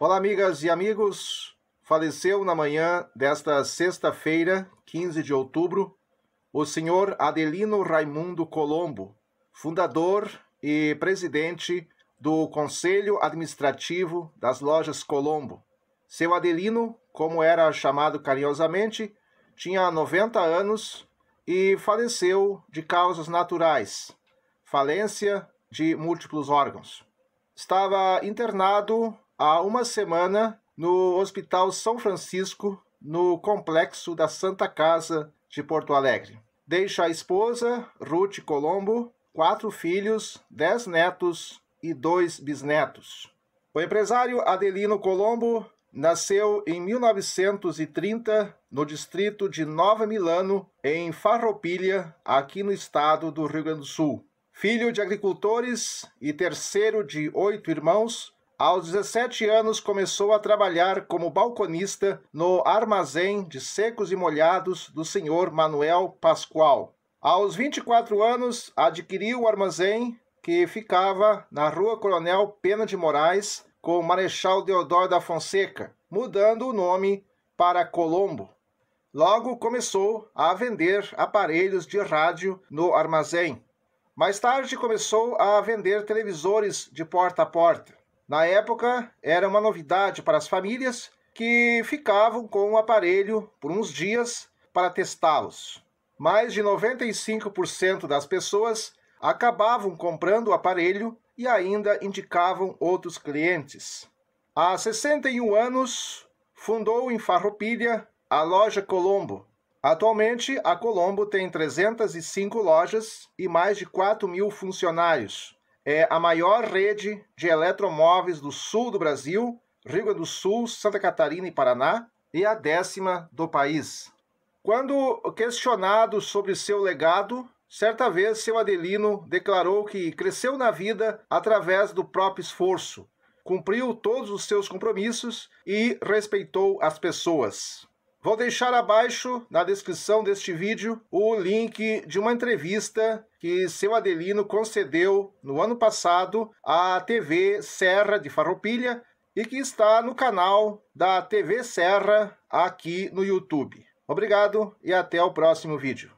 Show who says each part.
Speaker 1: Olá, amigas e amigos. Faleceu na manhã desta sexta-feira, 15 de outubro, o senhor Adelino Raimundo Colombo, fundador e presidente do Conselho Administrativo das Lojas Colombo. Seu Adelino, como era chamado carinhosamente, tinha 90 anos e faleceu de causas naturais, falência de múltiplos órgãos. Estava internado há uma semana no Hospital São Francisco, no complexo da Santa Casa de Porto Alegre. Deixa a esposa, Ruth Colombo, quatro filhos, dez netos e dois bisnetos. O empresário Adelino Colombo nasceu em 1930 no distrito de Nova Milano, em Farroupilha, aqui no estado do Rio Grande do Sul. Filho de agricultores e terceiro de oito irmãos, aos 17 anos, começou a trabalhar como balconista no armazém de secos e molhados do senhor Manuel Pascoal. Aos 24 anos, adquiriu o armazém que ficava na Rua Coronel Pena de Moraes com o Marechal Deodoro da Fonseca, mudando o nome para Colombo. Logo começou a vender aparelhos de rádio no armazém. Mais tarde começou a vender televisores de porta a porta. Na época, era uma novidade para as famílias que ficavam com o aparelho por uns dias para testá-los. Mais de 95% das pessoas acabavam comprando o aparelho e ainda indicavam outros clientes. Há 61 anos, fundou em Farroupilha a loja Colombo. Atualmente, a Colombo tem 305 lojas e mais de 4 mil funcionários é a maior rede de eletromóveis do sul do Brasil, Rio Grande do Sul, Santa Catarina e Paraná, e a décima do país. Quando questionado sobre seu legado, certa vez seu Adelino declarou que cresceu na vida através do próprio esforço, cumpriu todos os seus compromissos e respeitou as pessoas. Vou deixar abaixo na descrição deste vídeo o link de uma entrevista que seu Adelino concedeu no ano passado à TV Serra de Farroupilha e que está no canal da TV Serra aqui no YouTube. Obrigado e até o próximo vídeo.